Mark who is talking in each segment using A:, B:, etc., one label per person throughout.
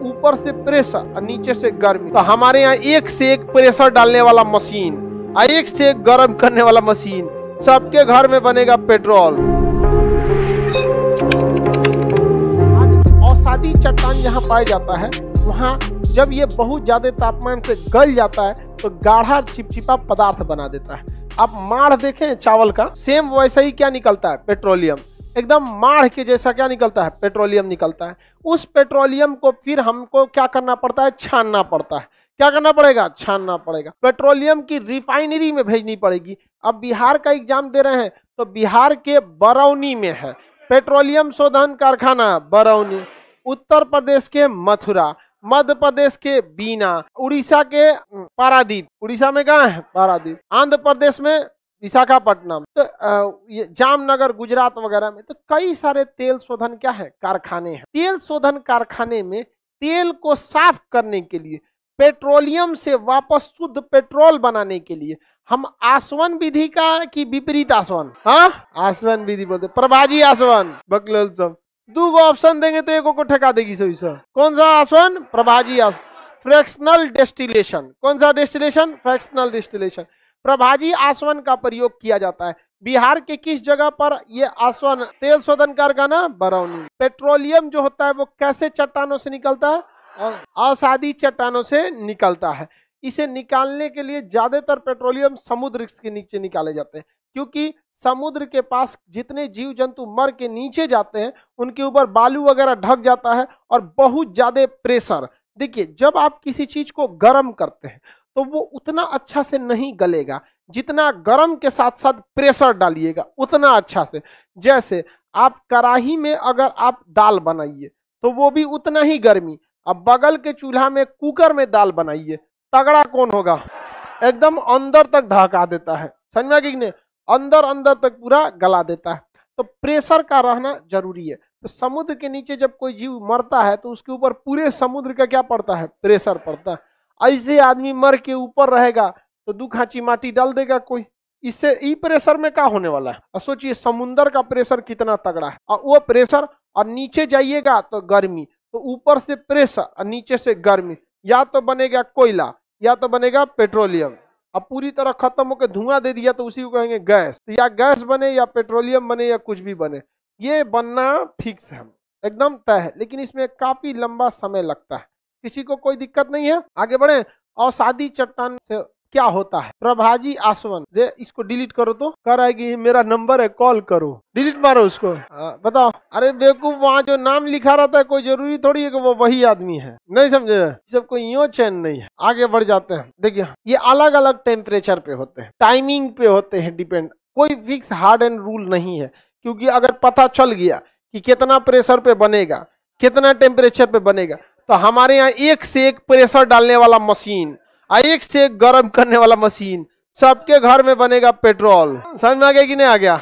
A: ऊपर से प्रेशर और नीचे से गर्मी तो हमारे यहाँ एक से एक प्रेशर डालने वाला मशीन और एक से एक गर्म करने वाला मशीन सबके घर में बनेगा पेट्रोल औसादी चट्टान जहाँ पाया जाता है वहाँ जब ये बहुत ज्यादा तापमान से गल जाता है तो गाढ़ा चिपचिपा पदार्थ बना देता है आप माढ़ देखें चावल का सेम वैसा ही क्या निकलता है पेट्रोलियम एकदम माढ़ के जैसा क्या निकलता है पेट्रोलियम निकलता है उस पेट्रोलियम को फिर हमको क्या करना पड़ता है छानना पड़ता है क्या करना पड़ेगा छानना पड़ेगा पेट्रोलियम की रिफाइनरी में भेजनी पड़ेगी अब बिहार का एग्जाम दे रहे हैं तो बिहार के बरौनी में है पेट्रोलियम शोधन कारखाना बरौनी उत्तर प्रदेश के मथुरा मध्य प्रदेश के बीना उड़ीसा के पारादीप उड़ीसा में कहा है पारादीप आंध्र प्रदेश में विशाखापट्टनम तो जामनगर गुजरात वगैरह में तो कई सारे तेल शोधन क्या है कारखाने हैं तेल शोधन कारखाने में तेल को साफ करने के लिए पेट्रोलियम से वापस शुद्ध पेट्रोल बनाने के लिए हम आसवन विधि का कि विपरीत आसवन हाँ आसवन विधि बोलते प्रभाजी आसवन बकलोल सब दो गो ऑप्शन देंगे तो एक को ठेका देगी सभी सर कौन सा आसवन प्रभाजी आसवन फ्रैक्शनल डेस्टिलेशन कौन सा डेस्टिलेशन फ्रैक्शनल डेस्टिलेशन प्रभाजी आसवन का प्रयोग किया जाता है बिहार के किस जगह पर यह आसवन तेल शोधन कारखाना बरौनी पेट्रोलियम जो होता है वो कैसे चट्टानों से निकलता है और असादी चट्टानों से निकलता है इसे निकालने के लिए ज्यादातर पेट्रोलियम समुद्र के नीचे निकाले जाते हैं क्योंकि समुद्र के पास जितने जीव जंतु मर के नीचे जाते हैं उनके ऊपर बालू वगैरह ढक जाता है और बहुत ज्यादा प्रेशर देखिए जब आप किसी चीज को गर्म करते हैं तो वो उतना अच्छा से नहीं गलेगा जितना गर्म के साथ साथ प्रेशर डालिएगा उतना अच्छा से जैसे आप कढ़ाही में अगर आप दाल बनाइए तो वो भी उतना ही गर्मी अब बगल के चूल्हा में कुकर में दाल बनाइए तगड़ा कौन होगा एकदम अंदर तक धहका देता है समझा कि नहीं अंदर अंदर तक पूरा गला देता है तो प्रेशर का रहना जरूरी है तो समुद्र के नीचे जब कोई जीव मरता है तो उसके ऊपर पूरे समुद्र का क्या पड़ता है प्रेशर पड़ता है ऐसे आदमी मर के ऊपर रहेगा तो दू खाची माटी डाल देगा कोई इससे ई प्रेशर में क्या होने वाला है और सोचिए समुन्दर का प्रेशर कितना तगड़ा है और वो प्रेशर और नीचे जाइएगा तो गर्मी तो ऊपर से प्रेशर और नीचे से गर्मी या तो बनेगा कोयला या तो बनेगा पेट्रोलियम अब पूरी तरह खत्म होकर धुआं दे दिया तो उसी को कहेंगे गैस तो या गैस बने या पेट्रोलियम बने या कुछ भी बने ये बनना फिक्स है एकदम तय है लेकिन इसमें काफी लंबा समय लगता है किसी को कोई दिक्कत नहीं है आगे बढ़े शादी चट्टान से क्या होता है प्रभाजी आसवन इसको डिलीट करो तो कर आएगी मेरा नंबर है कॉल करो डिलीट मारो उसको आ, बताओ अरे बेवकूफ वहाँ जो नाम लिखा रहता है कोई जरूरी थोड़ी है कि वो वही आदमी है नहीं समझे सबको यो चैन नहीं है आगे बढ़ जाते हैं देखिए ये अलग अलग टेम्परेचर पे होते हैं टाइमिंग पे होते हैं डिपेंड कोई फिक्स हार्ड एंड रूल नहीं है क्योंकि अगर पता चल गया कि कितना प्रेशर पे बनेगा कितना टेम्परेचर पे बनेगा तो हमारे यहाँ एक से एक प्रेशर डालने वाला मशीन एक से एक गर्म करने वाला मशीन सबके घर में बनेगा पेट्रोल समझ में आ गया कि नहीं आ गया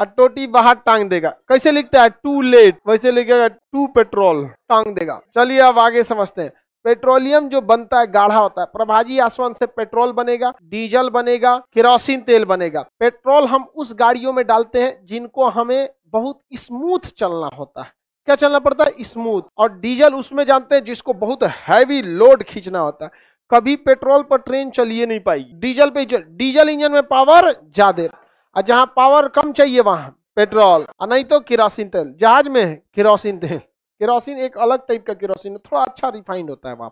A: और टोटी बाहर टांग देगा कैसे लिखता है टू लेट वैसे लिखेगा टू पेट्रोल टांग देगा चलिए अब आगे समझते हैं पेट्रोलियम जो बनता है गाढ़ा होता है प्रभाजी आसमान से पेट्रोल बनेगा डीजल बनेगा केरोसिन तेल बनेगा पेट्रोल हम उस गाड़ियों में डालते हैं जिनको हमें बहुत स्मूथ चलना होता है क्या चलना पड़ता है स्मूथ और डीजल उसमें जानते हैं जिसको बहुत हैवी लोड खींचना होता है कभी पेट्रोल पर ट्रेन चलिए नहीं पाएगी डीजल पे डीजल इंजन में पावर ज्यादा और पावर कम चाहिए वहां पेट्रोल और नहीं तो किरासिन तेल जहाज में है किरासिन तेल किरासिन एक अलग टाइप का किरासिन थोड़ा अच्छा रिफाइंड होता है वहां